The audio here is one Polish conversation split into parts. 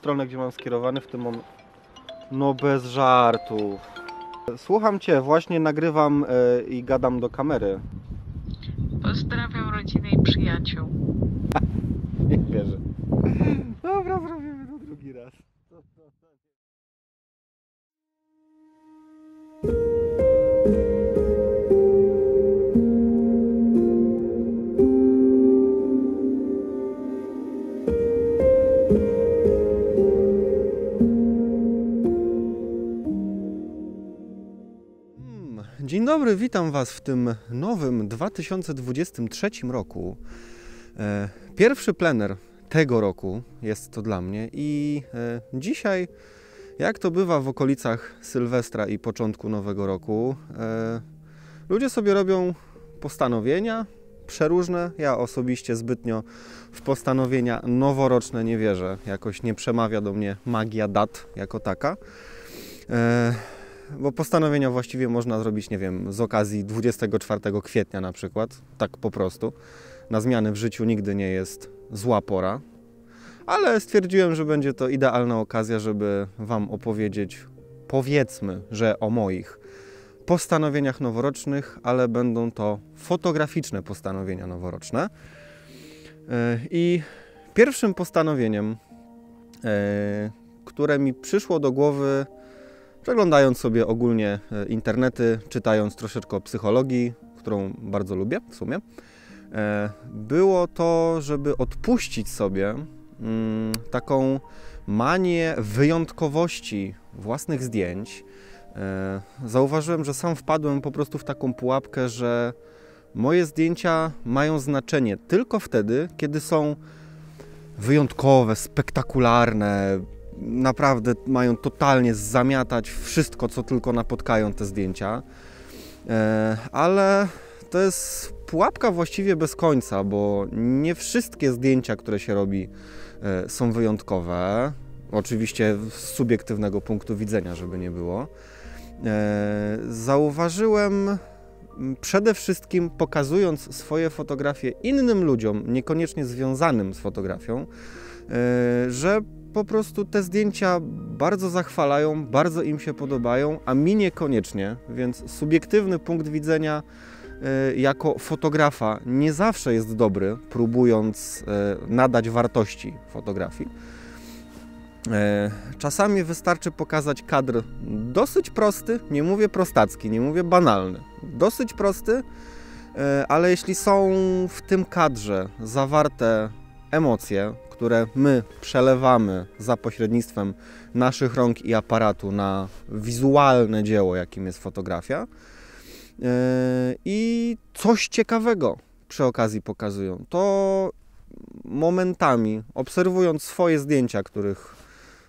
stronę, gdzie mam skierowany w tym momencie. No bez żartów. Słucham Cię, właśnie nagrywam y, i gadam do kamery. Pozdrawiam rodzinę i przyjaciół. Nie wierzę. Dzień dobry, witam Was w tym nowym 2023 roku. E, pierwszy plener tego roku jest to dla mnie i e, dzisiaj, jak to bywa w okolicach Sylwestra i początku nowego roku, e, ludzie sobie robią postanowienia przeróżne. Ja osobiście zbytnio w postanowienia noworoczne nie wierzę. Jakoś nie przemawia do mnie magia dat jako taka bo postanowienia właściwie można zrobić, nie wiem, z okazji 24 kwietnia na przykład, tak po prostu. Na zmiany w życiu nigdy nie jest zła pora, ale stwierdziłem, że będzie to idealna okazja, żeby Wam opowiedzieć, powiedzmy, że o moich postanowieniach noworocznych, ale będą to fotograficzne postanowienia noworoczne. E, I pierwszym postanowieniem, e, które mi przyszło do głowy, przeglądając sobie ogólnie e, internety, czytając troszeczkę o psychologii, którą bardzo lubię w sumie, e, było to, żeby odpuścić sobie mm, taką manię wyjątkowości własnych zdjęć. E, zauważyłem, że sam wpadłem po prostu w taką pułapkę, że moje zdjęcia mają znaczenie tylko wtedy, kiedy są wyjątkowe, spektakularne, naprawdę mają totalnie zamiatać wszystko, co tylko napotkają te zdjęcia. E, ale to jest pułapka właściwie bez końca, bo nie wszystkie zdjęcia, które się robi, e, są wyjątkowe. Oczywiście z subiektywnego punktu widzenia, żeby nie było. E, zauważyłem przede wszystkim pokazując swoje fotografie innym ludziom, niekoniecznie związanym z fotografią, że po prostu te zdjęcia bardzo zachwalają, bardzo im się podobają, a mi niekoniecznie, więc subiektywny punkt widzenia e, jako fotografa nie zawsze jest dobry, próbując e, nadać wartości fotografii. E, czasami wystarczy pokazać kadr dosyć prosty, nie mówię prostacki, nie mówię banalny, dosyć prosty, ale jeśli są w tym kadrze zawarte emocje, które my przelewamy za pośrednictwem naszych rąk i aparatu na wizualne dzieło, jakim jest fotografia. Yy, I coś ciekawego przy okazji pokazują. To momentami, obserwując swoje zdjęcia, których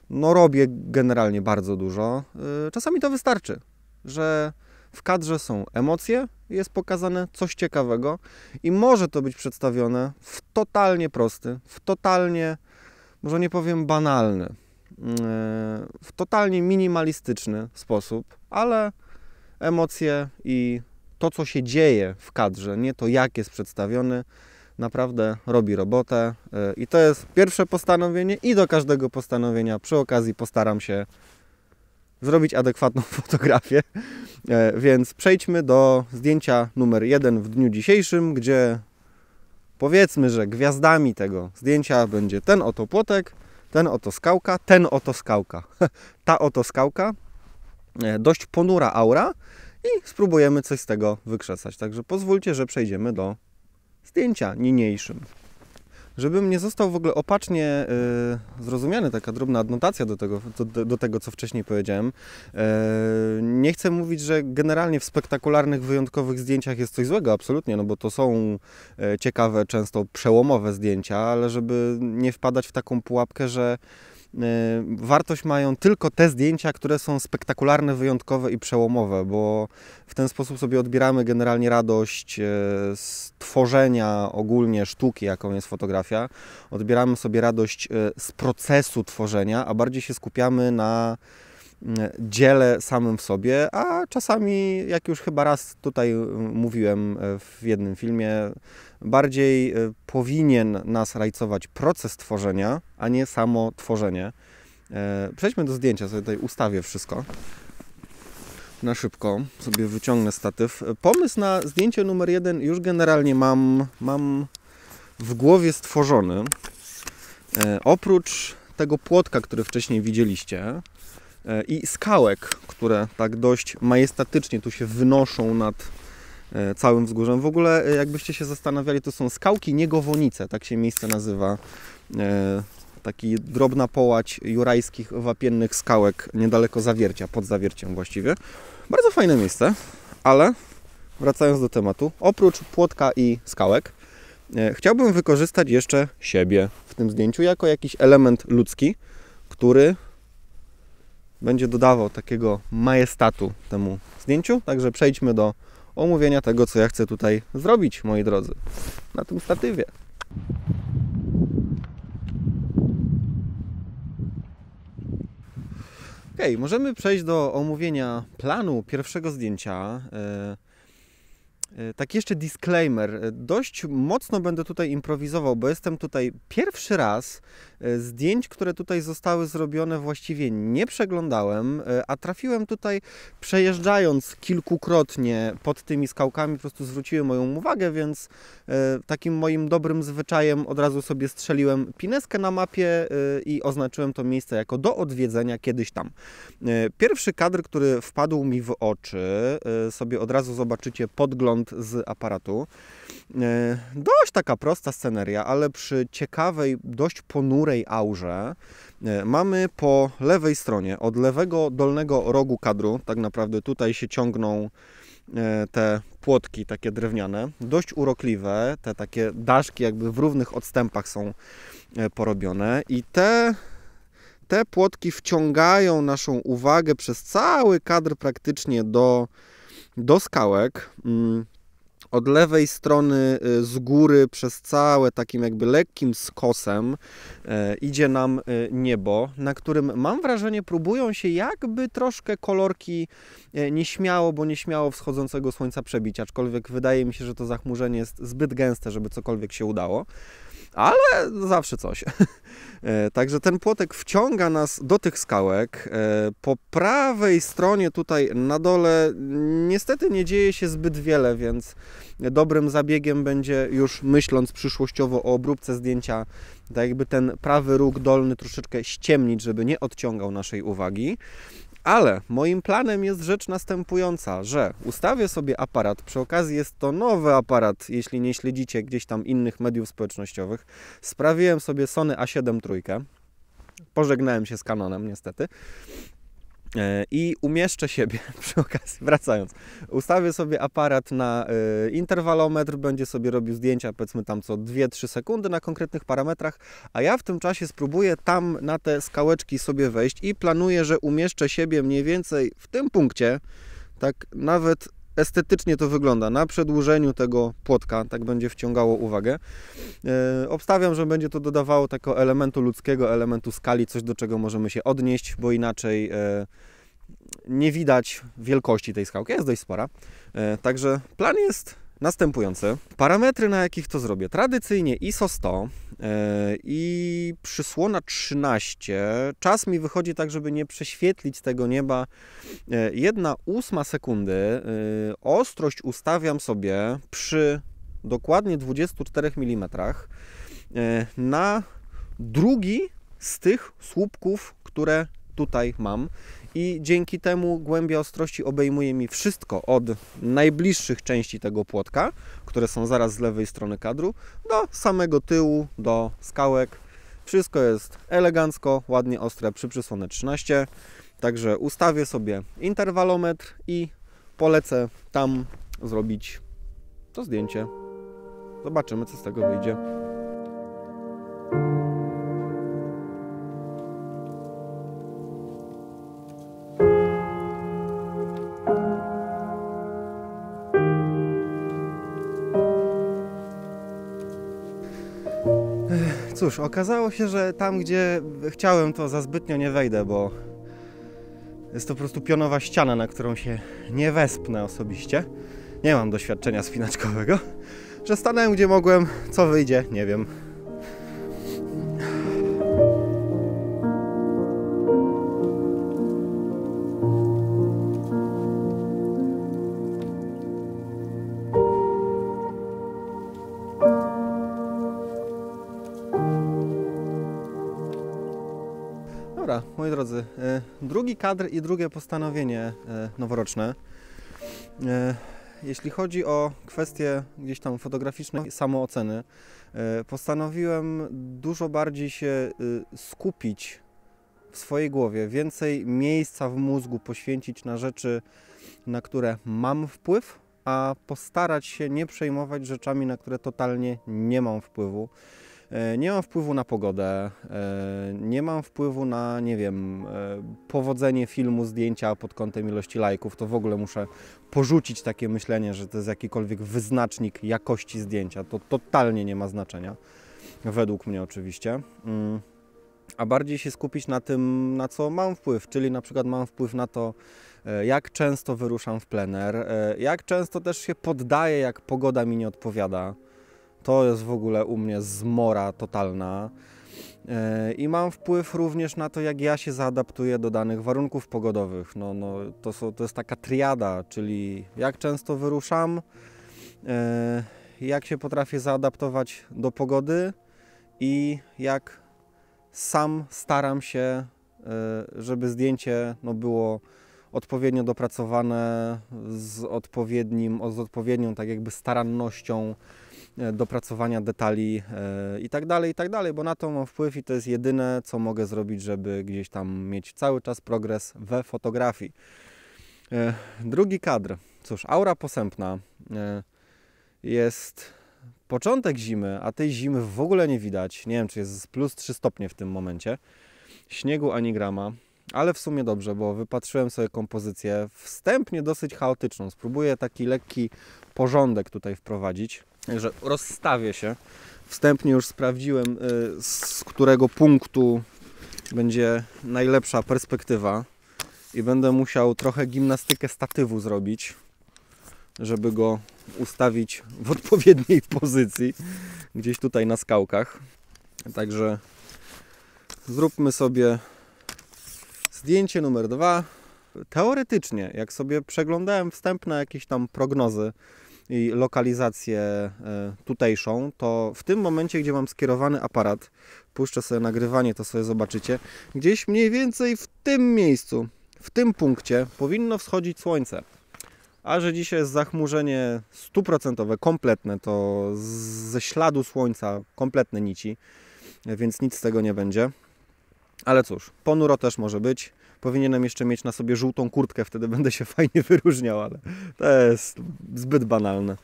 no robię generalnie bardzo dużo, yy, czasami to wystarczy, że w kadrze są emocje, jest pokazane coś ciekawego i może to być przedstawione w totalnie prosty, w totalnie, może nie powiem banalny, yy, w totalnie minimalistyczny sposób, ale emocje i to, co się dzieje w kadrze, nie to, jak jest przedstawiony, naprawdę robi robotę. Yy, I to jest pierwsze postanowienie, i do każdego postanowienia przy okazji postaram się zrobić adekwatną fotografię. E, więc przejdźmy do zdjęcia numer jeden w dniu dzisiejszym, gdzie powiedzmy, że gwiazdami tego zdjęcia będzie ten oto płotek, ten oto skałka, ten oto skałka, ta oto skałka, e, dość ponura aura i spróbujemy coś z tego wykrzesać. Także pozwólcie, że przejdziemy do zdjęcia niniejszym żebym nie został w ogóle opacznie e, zrozumiany, taka drobna adnotacja do tego, do, do tego co wcześniej powiedziałem. E, nie chcę mówić, że generalnie w spektakularnych, wyjątkowych zdjęciach jest coś złego, absolutnie, no bo to są e, ciekawe, często przełomowe zdjęcia, ale żeby nie wpadać w taką pułapkę, że Y, wartość mają tylko te zdjęcia, które są spektakularne, wyjątkowe i przełomowe, bo w ten sposób sobie odbieramy generalnie radość y, z tworzenia ogólnie sztuki, jaką jest fotografia. Odbieramy sobie radość y, z procesu tworzenia, a bardziej się skupiamy na dzielę samym w sobie, a czasami, jak już chyba raz tutaj y, mówiłem y, w jednym filmie, bardziej y, powinien nas rajcować proces tworzenia, a nie samo tworzenie. E, przejdźmy do zdjęcia, sobie tutaj ustawię wszystko. Na szybko sobie wyciągnę statyw. Pomysł na zdjęcie numer jeden już generalnie mam, mam w głowie stworzony. E, oprócz tego płotka, który wcześniej widzieliście, i skałek, które tak dość majestatycznie tu się wynoszą nad e, całym wzgórzem. W ogóle, e, jakbyście się zastanawiali, to są skałki niegowonice, tak się miejsce nazywa. E, taki drobna połać jurajskich wapiennych skałek niedaleko Zawiercia, pod Zawierciem właściwie. Bardzo fajne miejsce, ale wracając do tematu, oprócz płotka i skałek, chciałbym wykorzystać jeszcze siebie w tym zdjęciu jako jakiś element ludzki, który będzie dodawał takiego majestatu temu zdjęciu. Także przejdźmy do omówienia tego, co ja chcę tutaj zrobić, moi drodzy, na tym statywie. Ok, możemy przejść do omówienia planu pierwszego zdjęcia. Tak, jeszcze disclaimer. E, dość mocno będę tutaj improwizował, bo jestem tutaj pierwszy raz E, zdjęć, które tutaj zostały zrobione, właściwie nie przeglądałem, e, a trafiłem tutaj przejeżdżając kilkukrotnie pod tymi skałkami, po prostu zwróciły moją uwagę, więc e, takim moim dobrym zwyczajem od razu sobie strzeliłem pineskę na mapie i oznaczyłem to miejsce jako do odwiedzenia kiedyś tam. Pierwszy kadr, który wpadł mi w oczy, sobie od razu zobaczycie podgląd z aparatu. E, dość taka prosta sceneria, ale przy ciekawej, dość ponurej aurze e, mamy po lewej stronie, od lewego dolnego rogu kadru, tak naprawdę tutaj się ciągną e, te płotki takie drewniane, dość urokliwe, te takie daszki jakby w równych odstępach są porobione i te te płotki wciągają naszą uwagę przez cały kadr praktycznie do, do skałek. Mm, od lewej strony y, z góry przez całe takim jakby lekkim skosem e, idzie nam e, niebo, na którym mam wrażenie próbują się jakby troszkę kolorki e, nieśmiało, bo nieśmiało wschodzącego słońca przebić, aczkolwiek wydaje mi się, że to zachmurzenie jest zbyt gęste, żeby cokolwiek się udało ale zawsze coś. E, także ten płotek wciąga nas do tych skałek. E, po prawej stronie tutaj na dole niestety nie dzieje się zbyt wiele, więc dobrym zabiegiem będzie już myśląc przyszłościowo o obróbce zdjęcia, tak jakby ten prawy róg dolny troszeczkę ściemnić, żeby nie odciągał naszej uwagi. Ale moim planem jest rzecz następująca, że ustawię sobie aparat, przy okazji jest to nowy aparat, jeśli nie śledzicie gdzieś tam innych mediów społecznościowych. Sprawiłem sobie Sony A7 trójkę, pożegnałem się z Canonem niestety. E, i umieszczę siebie przy okazji, wracając, ustawię sobie aparat na e, interwalometr, będzie sobie robił zdjęcia powiedzmy tam co 2-3 sekundy na konkretnych parametrach, a ja w tym czasie spróbuję tam na te skałeczki sobie wejść i planuję, że umieszczę siebie mniej więcej w tym punkcie, tak nawet estetycznie to wygląda na przedłużeniu tego płotka, tak będzie wciągało uwagę. E, obstawiam, że będzie to dodawało tego elementu ludzkiego, elementu skali, coś do czego możemy się odnieść, bo inaczej e, nie widać wielkości tej skałki, jest dość spora. E, także plan jest Następujące parametry, na jakich to zrobię. Tradycyjnie ISO 100 e, i przysłona 13. Czas mi wychodzi tak, żeby nie prześwietlić tego nieba. 1,8 e, sekundy. E, ostrość ustawiam sobie przy dokładnie 24 mm na drugi z tych słupków, które tutaj mam i dzięki temu głębia ostrości obejmuje mi wszystko od najbliższych części tego płotka, które są zaraz z lewej strony kadru, do samego tyłu, do skałek. Wszystko jest elegancko, ładnie ostre przy przysłonę 13. Także ustawię sobie interwalometr i polecę tam zrobić to zdjęcie. Zobaczymy, co z tego wyjdzie. cóż, okazało się, że tam gdzie chciałem to za zbytnio nie wejdę, bo jest to po prostu pionowa ściana, na którą się nie wespnę osobiście. Nie mam doświadczenia spinaczkowego. Że stanąłem gdzie mogłem, co wyjdzie, nie wiem. moi drodzy, e, drugi kadr i drugie postanowienie e, noworoczne. E, jeśli chodzi o kwestie gdzieś tam fotograficzne samooceny, postanowiłem dużo bardziej się skupić w swojej głowie, więcej miejsca w mózgu poświęcić na rzeczy, na które mam wpływ, a postarać się nie przejmować rzeczami, na które totalnie nie mam wpływu. E, nie mam wpływu na pogodę, e, nie mam wpływu na, nie wiem, e, powodzenie filmu, zdjęcia pod kątem ilości lajków, to w ogóle muszę porzucić takie myślenie, że to jest jakikolwiek wyznacznik jakości zdjęcia. To totalnie nie ma znaczenia, według mnie oczywiście. Mm. A bardziej się skupić na tym, na co mam wpływ, czyli na przykład mam wpływ na to, jak często wyruszam w plener, jak często też się poddaję, jak pogoda mi nie odpowiada to jest w ogóle u mnie zmora totalna. E, I mam wpływ również na to, jak ja się zaadaptuję do danych warunków pogodowych. No, no, to, są, to jest taka triada, czyli jak często wyruszam, e, jak się potrafię zaadaptować do pogody i jak sam staram się, e, żeby zdjęcie no, było odpowiednio dopracowane z, odpowiednim, z odpowiednią tak jakby starannością E, dopracowania detali e, i tak dalej, i tak dalej, bo na to mam wpływ i to jest jedyne, co mogę zrobić, żeby gdzieś tam mieć cały czas progres we fotografii. E, drugi kadr. Cóż, aura posępna jest początek zimy, a tej zimy w ogóle nie widać. Nie wiem, czy jest plus 3 stopnie w tym momencie. Śniegu ani grama, ale w sumie dobrze, bo wypatrzyłem sobie kompozycję wstępnie dosyć chaotyczną. Spróbuję taki lekki porządek tutaj wprowadzić. Także rozstawię się. Wstępnie już sprawdziłem, y, z którego punktu będzie najlepsza perspektywa i będę musiał trochę gimnastykę statywu zrobić, żeby go ustawić w odpowiedniej pozycji, gdzieś tutaj na skałkach. Także zróbmy sobie zdjęcie numer dwa. Teoretycznie, jak sobie przeglądałem wstępne jakieś tam prognozy i lokalizację e, tutejszą, to w tym momencie, gdzie mam skierowany aparat, puszczę sobie nagrywanie, to sobie zobaczycie, gdzieś mniej więcej w tym miejscu, w tym punkcie powinno wschodzić słońce. A że dzisiaj jest zachmurzenie stuprocentowe, kompletne, to ze śladu słońca kompletne nici, więc nic z tego nie będzie. Ale cóż, ponuro też może być. Powinienem jeszcze mieć na sobie żółtą kurtkę, wtedy będę się fajnie wyróżniał, ale to jest zbyt banalne.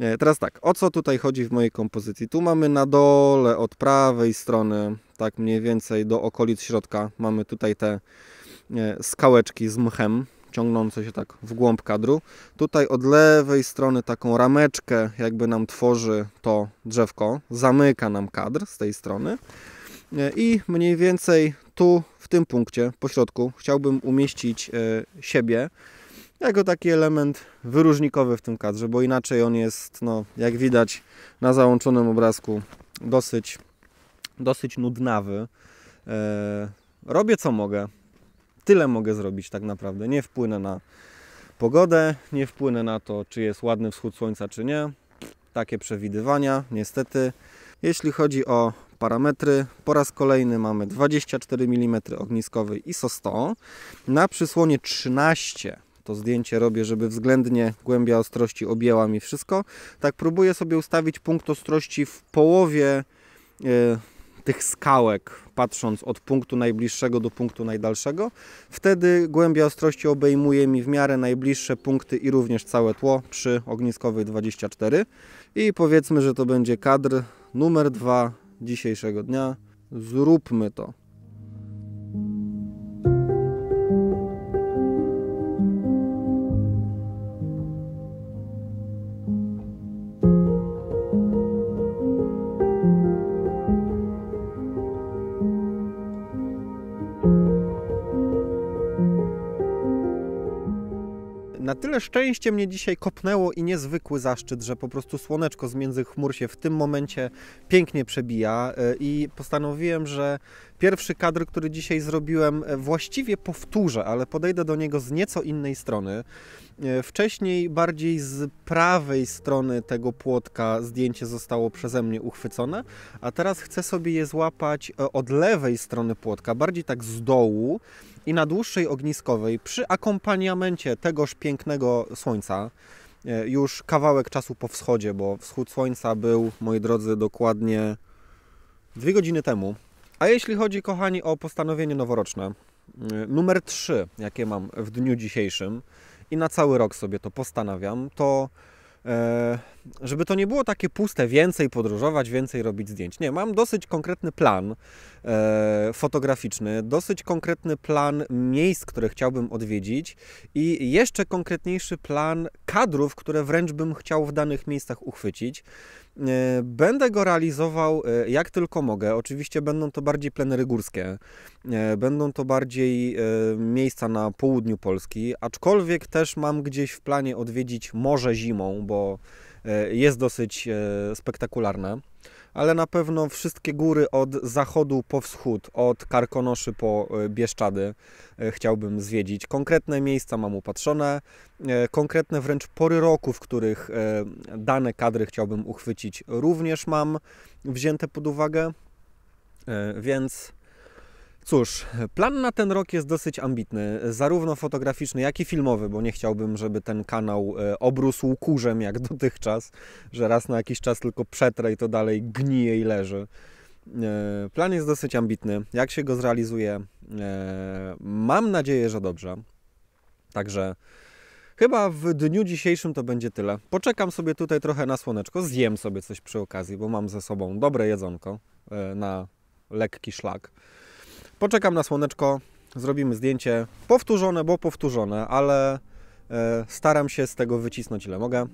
E, teraz tak, o co tutaj chodzi w mojej kompozycji? Tu mamy na dole od prawej strony, tak mniej więcej do okolic środka, mamy tutaj te e, skałeczki z mchem, ciągnące się tak w głąb kadru. Tutaj od lewej strony taką rameczkę jakby nam tworzy to drzewko, zamyka nam kadr z tej strony. E, I mniej więcej tu, w tym punkcie, po środku, chciałbym umieścić e, siebie jako taki element wyróżnikowy w tym kadrze, bo inaczej on jest, no, jak widać na załączonym obrazku, dosyć, dosyć nudnawy. E, robię co mogę. Tyle mogę zrobić tak naprawdę. Nie wpłynę na pogodę, nie wpłynę na to, czy jest ładny wschód słońca, czy nie. Takie przewidywania, niestety. Jeśli chodzi o parametry. Po raz kolejny mamy 24 mm ogniskowy ISO 100. Na przysłonie 13 to zdjęcie robię, żeby względnie głębia ostrości objęła mi wszystko. Tak próbuję sobie ustawić punkt ostrości w połowie e, tych skałek, patrząc od punktu najbliższego do punktu najdalszego. Wtedy głębia ostrości obejmuje mi w miarę najbliższe punkty i również całe tło przy ogniskowej 24. I powiedzmy, że to będzie kadr numer 2 dzisiejszego dnia. Zróbmy to. tyle szczęście mnie dzisiaj kopnęło i niezwykły zaszczyt, że po prostu słoneczko z między chmur się w tym momencie pięknie przebija e, i postanowiłem, że pierwszy kadr, który dzisiaj zrobiłem, e, właściwie powtórzę, ale podejdę do niego z nieco innej strony. E, wcześniej bardziej z prawej strony tego płotka zdjęcie zostało przeze mnie uchwycone, a teraz chcę sobie je złapać od lewej strony płotka, bardziej tak z dołu. I na dłuższej ogniskowej, przy akompaniamencie tegoż pięknego słońca, e, już kawałek czasu po wschodzie, bo wschód słońca był, moi drodzy, dokładnie dwie godziny temu. A jeśli chodzi, kochani, o postanowienie noworoczne, e, numer 3, jakie mam w dniu dzisiejszym i na cały rok sobie to postanawiam, to. E żeby to nie było takie puste, więcej podróżować, więcej robić zdjęć. Nie, mam dosyć konkretny plan e, fotograficzny, dosyć konkretny plan miejsc, które chciałbym odwiedzić i jeszcze konkretniejszy plan kadrów, które wręcz bym chciał w danych miejscach uchwycić. E, będę go realizował e, jak tylko mogę. Oczywiście będą to bardziej plenery górskie, e, będą to bardziej miejsca na południu Polski, aczkolwiek też mam gdzieś w planie odwiedzić morze zimą, bo E, jest dosyć e, spektakularne, ale na pewno wszystkie góry od zachodu po wschód, od Karkonoszy po e, Bieszczady chciałbym zwiedzić. Konkretne miejsca mam upatrzone, konkretne wręcz pory roku, w których dane kadry chciałbym uchwycić również mam wzięte pod uwagę, więc Cóż, plan na ten rok jest dosyć ambitny, zarówno fotograficzny, jak i filmowy, bo nie chciałbym, żeby ten kanał e, obrósł kurzem jak dotychczas, że raz na jakiś czas tylko przetrę i to dalej gnije i leży. E, plan jest dosyć ambitny. Jak się go zrealizuje? E, mam nadzieję, że dobrze. Także chyba w dniu dzisiejszym to będzie tyle. Poczekam sobie tutaj trochę na słoneczko, zjem sobie coś przy okazji, bo mam ze sobą dobre jedzonko na lekki szlak. Poczekam na słoneczko, zrobimy zdjęcie powtórzone, bo powtórzone, ale e, staram się z tego wycisnąć ile mogę.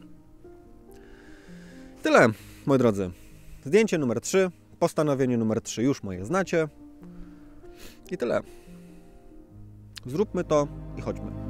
Tyle, moi drodzy. Zdjęcie numer 3, postanowienie numer 3 już moje znacie. I tyle. Zróbmy to i chodźmy.